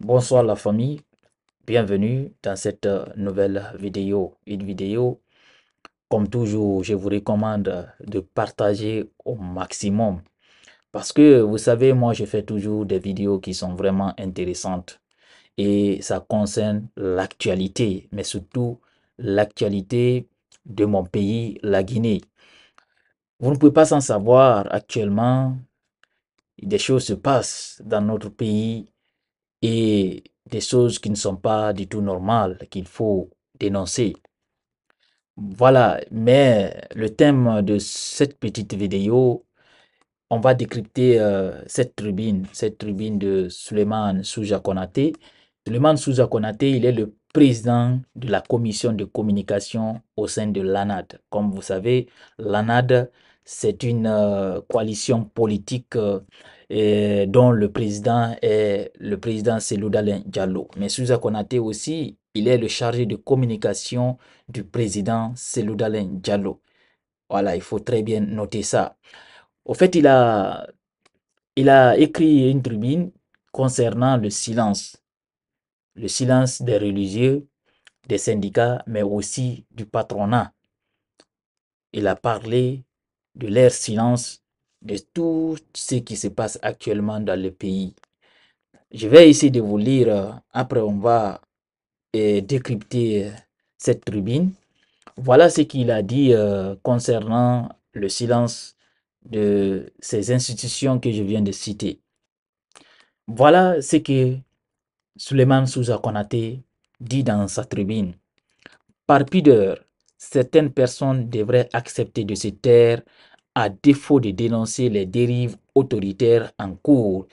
Bonsoir la famille, bienvenue dans cette euh, nouvelle vidéo. Une vidéo, comme toujours, je vous recommande de partager au maximum. Parce que vous savez, moi je fais toujours des vidéos qui sont vraiment intéressantes. Et ça concerne l'actualité, mais surtout l'actualité de mon pays, la Guinée. Vous ne pouvez pas s'en savoir actuellement, des choses se passent dans notre pays et des choses qui ne sont pas du tout normales, qu'il faut dénoncer. Voilà, mais le thème de cette petite vidéo, on va décrypter euh, cette tribune, cette tribune de Suleiman Souja Konaté. Suleiman Souja Konaté, il est le président de la commission de communication au sein de l'ANAD. Comme vous savez, l'ANAD, c'est une euh, coalition politique euh, dont le président est le président Seloudalin Diallo. Mais Souza Konaté aussi, il est le chargé de communication du président Seloudalin Diallo. Voilà, il faut très bien noter ça. Au fait, il a, il a écrit une tribune concernant le silence. Le silence des religieux, des syndicats, mais aussi du patronat. Il a parlé de leur silence de tout ce qui se passe actuellement dans le pays. Je vais essayer de vous lire, euh, après on va euh, décrypter euh, cette tribune. Voilà ce qu'il a dit concernant le silence de ces institutions que je viens de citer. Voilà ce que Suleiman Souza Konate dit dans sa tribune. Par pudeur, certaines personnes devraient accepter de se taire à défaut de dénoncer les dérives autoritaires en cours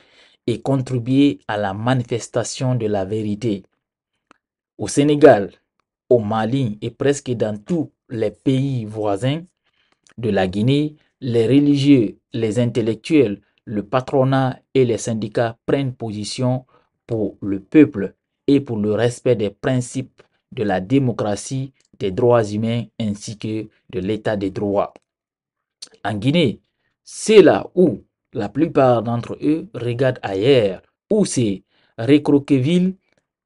et contribuer à la manifestation de la vérité. Au Sénégal, au Mali et presque dans tous les pays voisins de la Guinée, les religieux, les intellectuels, le patronat et les syndicats prennent position pour le peuple et pour le respect des principes de la démocratie, des droits humains ainsi que de l'état des droits. En Guinée, c'est là où la plupart d'entre eux regardent ailleurs, où c'est recroqueville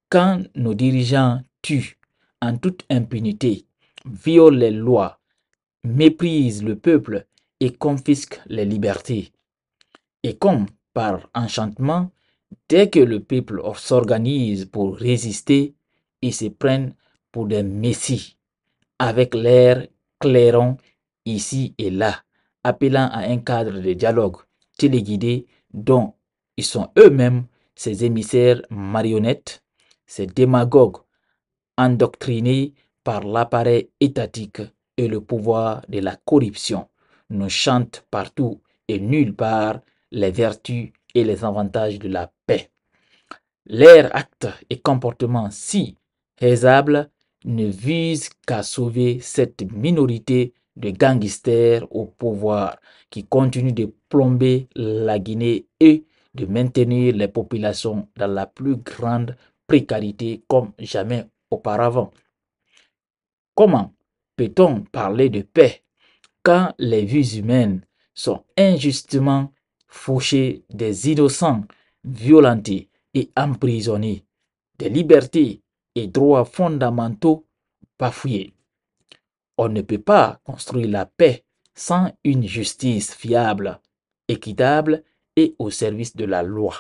quand nos dirigeants tuent en toute impunité, violent les lois, méprisent le peuple et confisquent les libertés. Et comme par enchantement, dès que le peuple s'organise pour résister, ils se prennent pour des messies, avec l'air clairon ici et là appelant à un cadre de dialogue téléguidé dont ils sont eux-mêmes ces émissaires marionnettes, ces démagogues endoctrinés par l'appareil étatique et le pouvoir de la corruption, nous chantent partout et nulle part les vertus et les avantages de la paix. Leurs actes et comportements si aisables ne visent qu'à sauver cette minorité de gangsters au pouvoir qui continuent de plomber la Guinée et de maintenir les populations dans la plus grande précarité comme jamais auparavant. Comment peut-on parler de paix quand les vies humaines sont injustement fauchées des innocents, violentés et emprisonnés, des libertés et droits fondamentaux bafouillés on ne peut pas construire la paix sans une justice fiable, équitable et au service de la loi.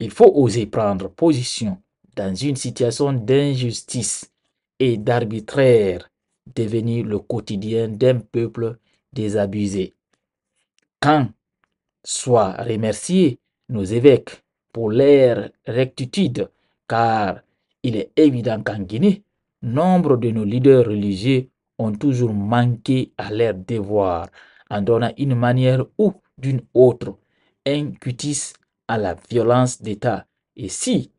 Il faut oser prendre position dans une situation d'injustice et d'arbitraire devenir le quotidien d'un peuple désabusé. Quand soient remerciés nos évêques pour leur rectitude, car il est évident qu'en Guinée, nombre de nos leaders religieux ont toujours manqué à leur devoirs en donnant une manière ou d'une autre un à la violence d'État. Et si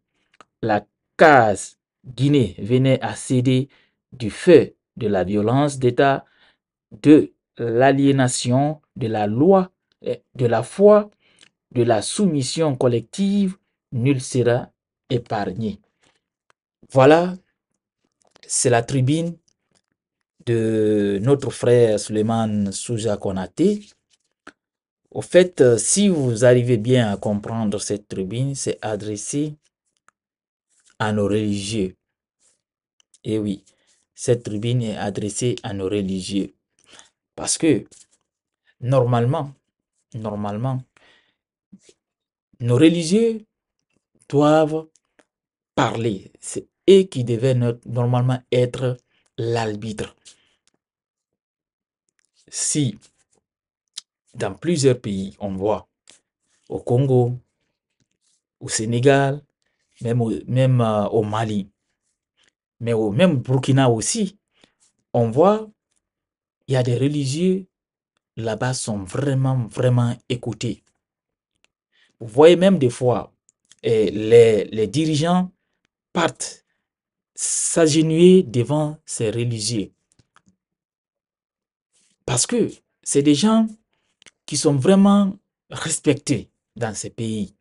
la case Guinée venait à céder du feu de la violence d'État, de l'aliénation, de la loi, euh, de la foi, de la soumission collective, nul sera épargné. Voilà, c'est la tribune de notre frère Suleiman Souja Konaté. Au fait, euh, si vous arrivez bien à comprendre cette tribune, c'est adressé à nos religieux. Et eh oui, cette tribune est adressée à nos religieux. Parce que, normalement, normalement, nos religieux doivent parler. C'est eux qui devaient normalement être l'arbitre si dans plusieurs pays, on voit au Congo, au Sénégal, même au, même, euh, au Mali, mais au même Burkina aussi, on voit, il y a des religieux là-bas sont vraiment, vraiment écoutés. Vous voyez même des fois, les, les dirigeants partent s'agenouiller devant ces religieux parce que c'est des gens qui sont vraiment respectés dans ces pays.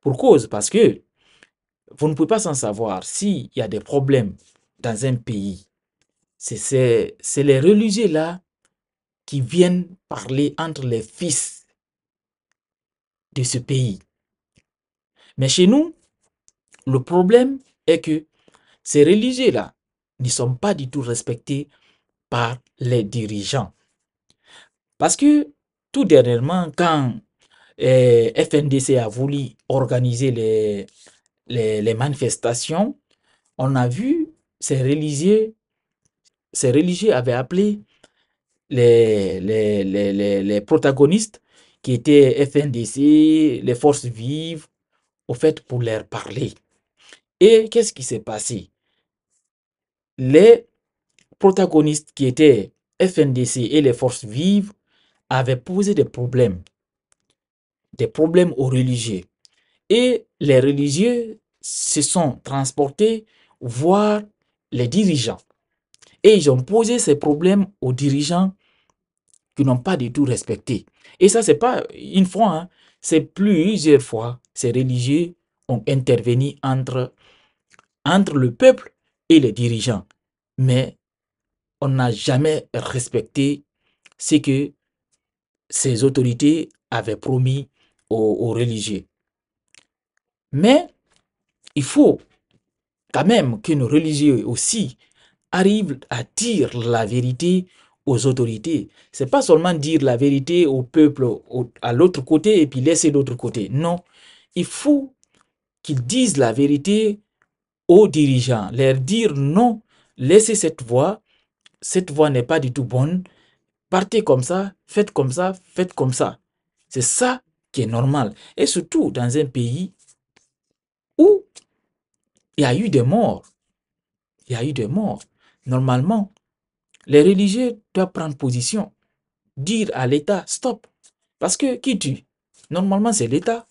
Pour cause, parce que vous ne pouvez pas s'en savoir s'il y a des problèmes dans un pays. C'est les religieux-là qui viennent parler entre les fils de ce pays. Mais chez nous, le problème est que ces religieux-là ne sont pas du tout respectés par les dirigeants. Parce que tout dernièrement, quand eh, FNDC a voulu organiser les, les, manifestations, on a vu ces religieux, ces religieux avaient appelé les, les, les protagonistes qui étaient FNDC, les forces vives, au fait, pour leur parler. Et qu'est-ce qui s'est passé? Les protagonistes qui étaient FNDC et les forces vives avaient posé des problèmes, des problèmes aux religieux. Et les religieux se sont transportés voir les dirigeants. Et ils ont posé ces problèmes aux dirigeants qui n'ont pas du tout respecté. Et ça, c'est pas une fois, hein, c'est plusieurs fois. Ces religieux ont intervenu entre, entre le peuple et les dirigeants. Mais on n'a jamais respecté ce que ces autorités avaient promis aux, religieux. Mais il faut quand même que nos religieux aussi arrivent à dire la vérité aux autorités. C'est pas seulement dire la vérité au peuple à l'autre côté et puis laisser l'autre côté. Non, il faut qu'ils disent la vérité aux dirigeants, leur dire non, laissez cette voie, cette voie n'est pas du tout bonne, partez comme ça, faites comme ça, faites comme ça. C'est ça qui est normal. Et surtout dans un pays où il y a eu des morts. Il y a eu des morts. Normalement, les religieux doivent prendre position, dire à l'État, stop. Parce que qui tue Normalement, c'est l'État.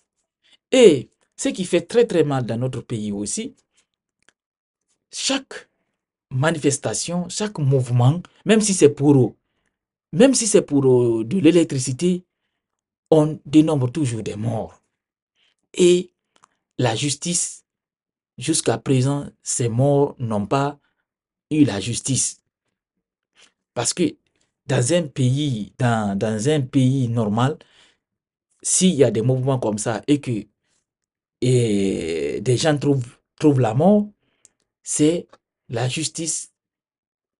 Et ce qui fait très très mal dans notre pays aussi, chaque manifestation, chaque mouvement, même si c'est pour, même si c'est pour euh, de l'électricité, on dénombre toujours des morts. Et la justice, jusqu'à présent, ces morts n'ont pas eu la justice. Parce que dans un pays, dans, dans un pays normal, s'il y a des mouvements comme ça et que et des gens trouvent, trouvent la mort, c'est la justice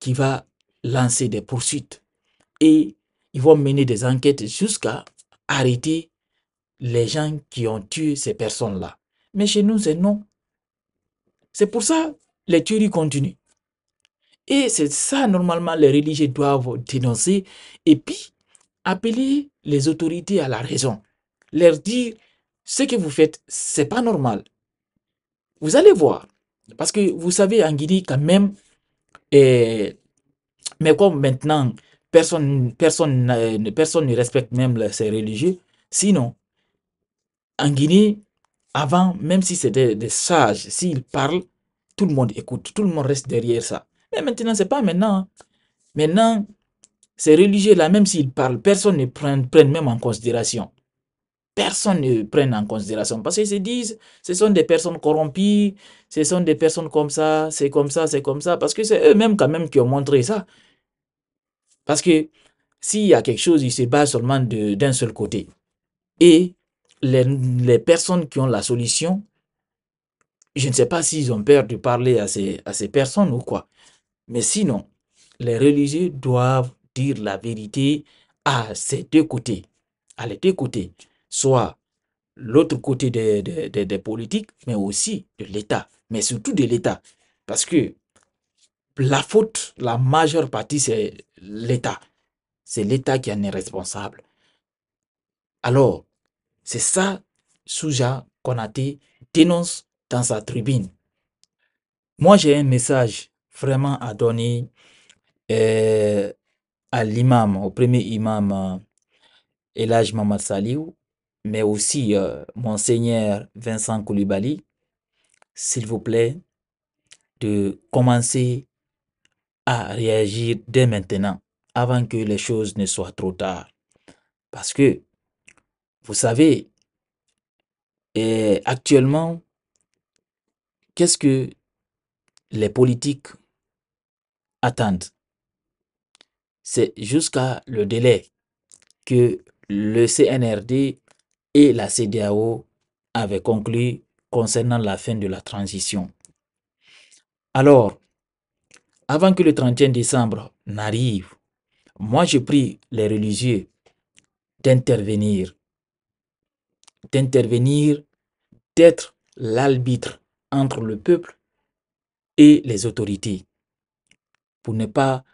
qui va lancer des poursuites et ils vont mener des enquêtes jusqu'à arrêter les gens qui ont tué ces personnes-là. Mais chez nous, c'est non. C'est pour ça que les tueries continuent. Et c'est ça, normalement, les religieux doivent dénoncer et puis appeler les autorités à la raison. Leur dire, ce que vous faites, c'est pas normal. Vous allez voir, parce que vous savez, en Guinée, quand même, eh, mais comme maintenant, personne, personne, personne ne respecte même ces religieux, sinon, en Guinée, avant, même si c'était des sages, s'ils parlent, tout le monde écoute, tout le monde reste derrière ça. Mais maintenant, c'est pas maintenant. Hein. Maintenant, ces religieux-là, même s'ils parlent, personne ne prend, prend même en considération personne ne prenne en considération parce qu'ils se disent ce sont des personnes corrompues, ce sont des personnes comme ça, c'est comme ça, c'est comme ça, parce que c'est eux-mêmes quand même qui ont montré ça. Parce que s'il y a quelque chose, il se base seulement d'un seul côté. Et les, les, personnes qui ont la solution, je ne sais pas s'ils ont peur de parler à ces, à ces personnes ou quoi. Mais sinon, les religieux doivent dire la vérité à ces deux côtés. À les deux côtés soit l'autre côté des, politiques, mais aussi de l'État, mais surtout de l'État. Parce que la faute, la majeure partie, c'est l'État. C'est l'État qui en est responsable. Alors, c'est ça, Souja Konaté dénonce dans sa tribune. Moi, j'ai un message vraiment à donner euh, à l'imam, au premier imam Elage euh, Elaj Mamad Saliou, mais aussi euh, monseigneur Vincent Koulibaly, s'il vous plaît, de commencer à réagir dès maintenant, avant que les choses ne soient trop tard. Parce que, vous savez, actuellement, qu'est-ce que les politiques attendent C'est jusqu'à le délai que le CNRD et la CDAO avait conclu concernant la fin de la transition. Alors, avant que le 31 décembre n'arrive, moi je prie les religieux d'intervenir, d'intervenir, d'être l'arbitre entre le peuple et les autorités, pour ne pas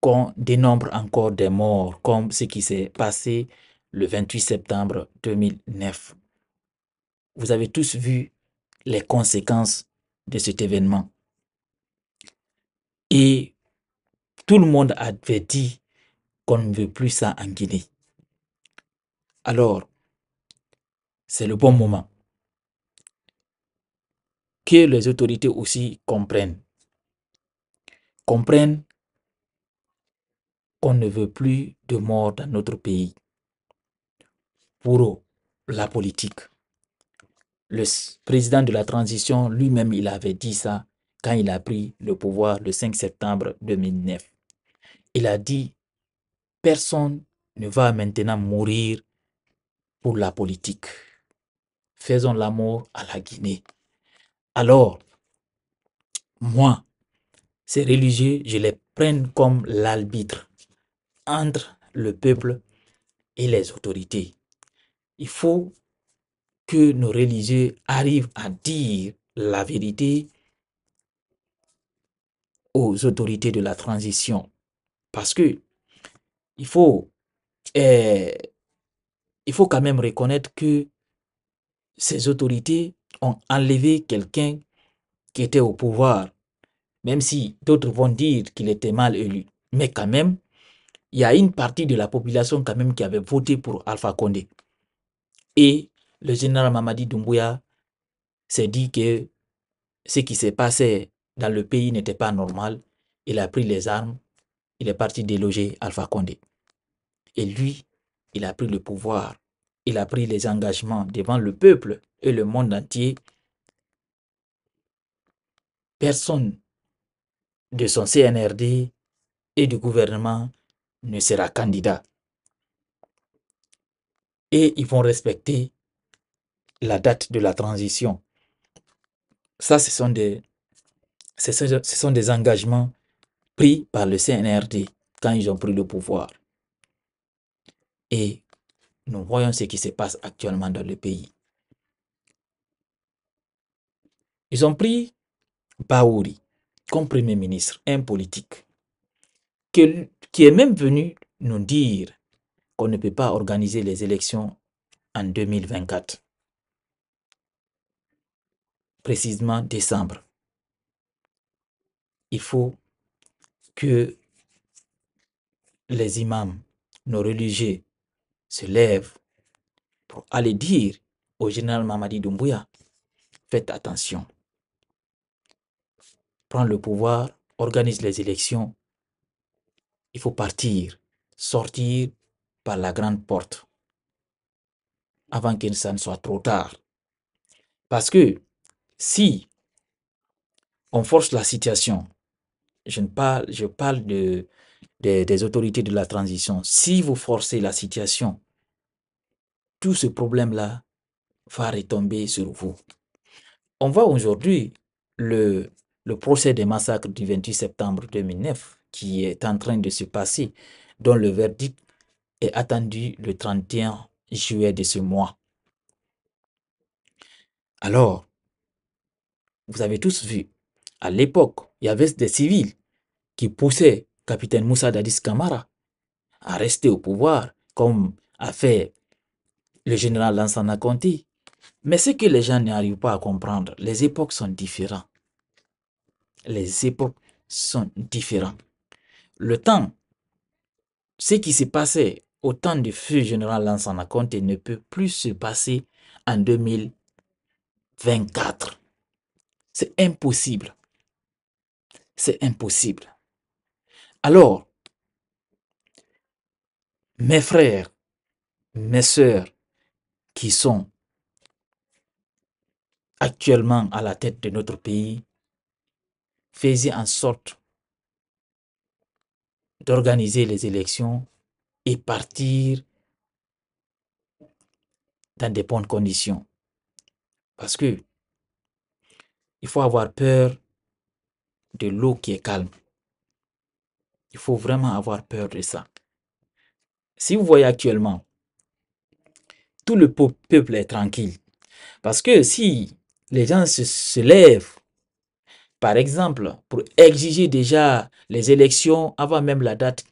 qu'on dénombre encore des morts, comme ce qui s'est passé le 28 septembre 2009. Vous avez tous vu les conséquences de cet événement. Et tout le monde avait dit qu'on ne veut plus ça en Guinée. Alors, c'est le bon moment que les autorités aussi comprennent. Comprennent qu'on ne veut plus de mort dans notre pays pour la politique. Le président de la transition lui-même, il avait dit ça quand il a pris le pouvoir le 5 septembre 2009. Il a dit, personne ne va maintenant mourir pour la politique. Faisons l'amour à la Guinée. Alors, moi, ces religieux, je les prenne comme l'arbitre entre le peuple et les autorités il faut que nos religieux arrivent à dire la vérité aux autorités de la transition. Parce que il faut, eh, il faut quand même reconnaître que ces autorités ont enlevé quelqu'un qui était au pouvoir, même si d'autres vont dire qu'il était mal élu. Mais quand même, il y a une partie de la population quand même qui avait voté pour Alpha Condé. Et le général Mamadi Doumbouya s'est dit que ce qui s'est passé dans le pays n'était pas normal. Il a pris les armes, il est parti déloger Alpha Condé. Et lui, il a pris le pouvoir, il a pris les engagements devant le peuple et le monde entier. Personne de son CNRD et du gouvernement ne sera candidat et ils vont respecter la date de la transition. Ça, ce sont des, ce sont, des engagements pris par le CNRD quand ils ont pris le pouvoir. Et nous voyons ce qui se passe actuellement dans le pays. Ils ont pris Baouri comme Premier ministre, un politique, qui est même venu nous dire qu'on ne peut pas organiser les élections en 2024. Précisément décembre. Il faut que les imams, nos religieux, se lèvent pour aller dire au général Mamadi Doumbouya, faites attention. Prends le pouvoir, organise les élections. Il faut partir, sortir par la grande porte avant que ça ne soit trop tard. Parce que si on force la situation, je, ne parle, je parle de, des autorités de la transition, si vous forcez la situation, tout ce problème-là va retomber sur vous. On voit aujourd'hui le, le procès des massacres du 28 septembre 2009 qui est en train de se passer, dont le verdict attendu le 31 juillet de ce mois. Alors, vous avez tous vu, à l'époque, il y avait des civils qui poussaient capitaine Moussa Dadis Kamara à rester au pouvoir, comme a fait le général Lansana Conti. Mais ce que les gens n'arrivent pas à comprendre, les époques sont différentes. Les époques sont différentes. Le temps, ce qui s'est passé Autant de général feu général Lansana Conte ne peut plus se passer en 2024. C'est impossible. C'est impossible. Alors, mes frères, mes sœurs qui sont actuellement à la tête de notre pays, faisaient en sorte d'organiser les élections partir dans des bonnes conditions. Parce que il faut avoir peur de l'eau qui est calme. Il faut vraiment avoir peur de ça. Si vous voyez actuellement, tout le peuple est tranquille. Parce que si les gens se, lèvent, par exemple, pour exiger déjà les élections avant même la date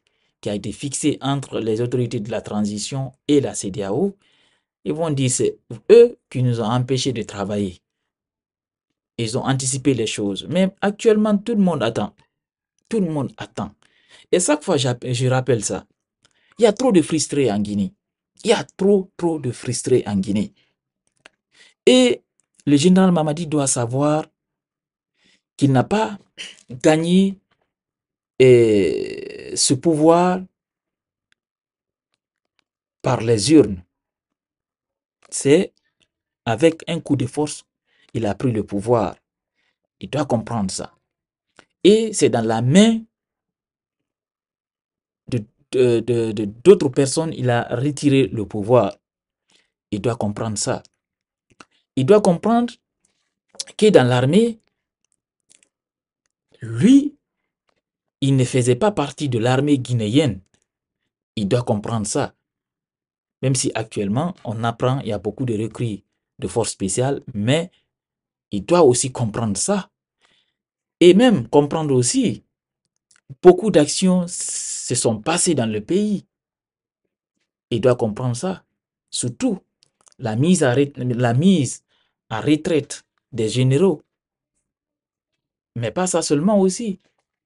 qui a été fixé entre les autorités de la transition et la CDAO, ils vont dire c'est eux qui nous ont empêchés de travailler. Ils ont anticipé les choses. Mais actuellement, tout le monde attend. Tout le monde attend. Et chaque fois, je rappelle ça. Il y a trop de frustrés en Guinée. Il y a trop, trop de frustrés en Guinée. Et le général Mamadi doit savoir qu'il n'a pas gagné et ce pouvoir par les urnes. C'est avec un coup de force, il a pris le pouvoir. Il doit comprendre ça. Et c'est dans la main de d'autres personnes, il a retiré le pouvoir. Il doit comprendre ça. Il doit comprendre que dans l'armée, lui, il ne faisait pas partie de l'armée guinéenne. Il doit comprendre ça. Même si actuellement, on apprend, il y a beaucoup de recrues de forces spéciales, mais il doit aussi comprendre ça. Et même comprendre aussi, beaucoup d'actions se sont passées dans le pays. Il doit comprendre ça. Surtout, la mise à, la mise à retraite des généraux. Mais pas ça seulement aussi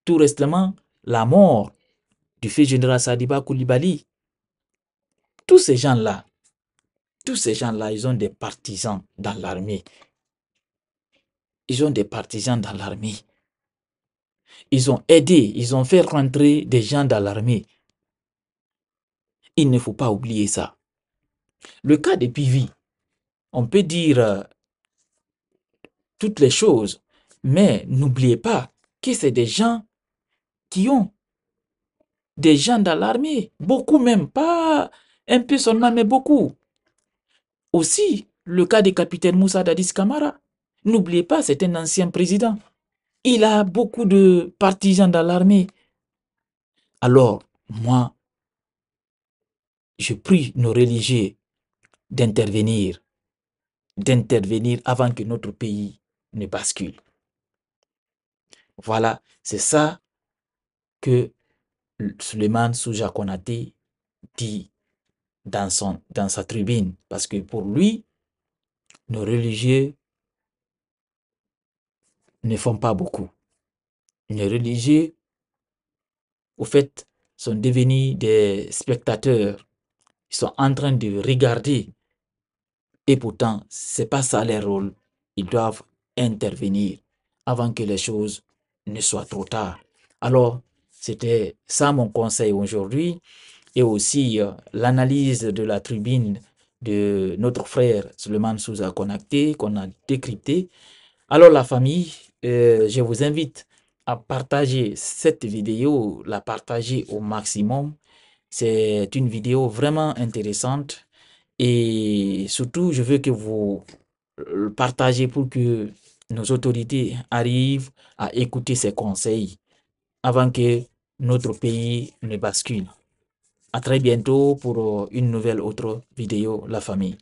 tout récemment la mort du fils général Sadiba Koulibaly. Tous ces gens-là, tous ces gens-là, ils ont des partisans dans l'armée. Ils ont des partisans dans l'armée. Ils ont aidé, ils ont fait rentrer des gens dans l'armée. Il ne faut pas oublier ça. Le cas de Pivi, on peut dire euh, toutes les choses, mais n'oubliez pas que c'est des gens qui ont des gens dans l'armée, beaucoup même, pas un peu seulement, mais beaucoup. Aussi, le cas du capitaine Moussa Dadis Kamara, n'oubliez pas, c'est un ancien président. Il a beaucoup de partisans dans l'armée. Alors, moi, je prie nos religieux d'intervenir, d'intervenir avant que notre pays ne bascule. Voilà, c'est ça que Suleiman Souja Konati dit dans, son, dans sa tribune. Parce que pour lui, nos religieux ne font pas beaucoup. Les religieux, au fait, sont devenus des spectateurs. Ils sont en train de regarder. Et pourtant, ce n'est pas ça leur rôle. Ils doivent intervenir avant que les choses ne soient trop tard. Alors, c'était ça mon conseil aujourd'hui et aussi euh, l'analyse de la tribune de notre frère Suleiman Souza Connecté qu'on a décrypté. Alors la famille, euh, je vous invite à partager cette vidéo, la partager au maximum. C'est une vidéo vraiment intéressante et surtout je veux que vous euh, le partagez pour que nos autorités arrivent à écouter ces conseils avant que notre pays ne bascule. À très bientôt pour une nouvelle autre vidéo La Famille.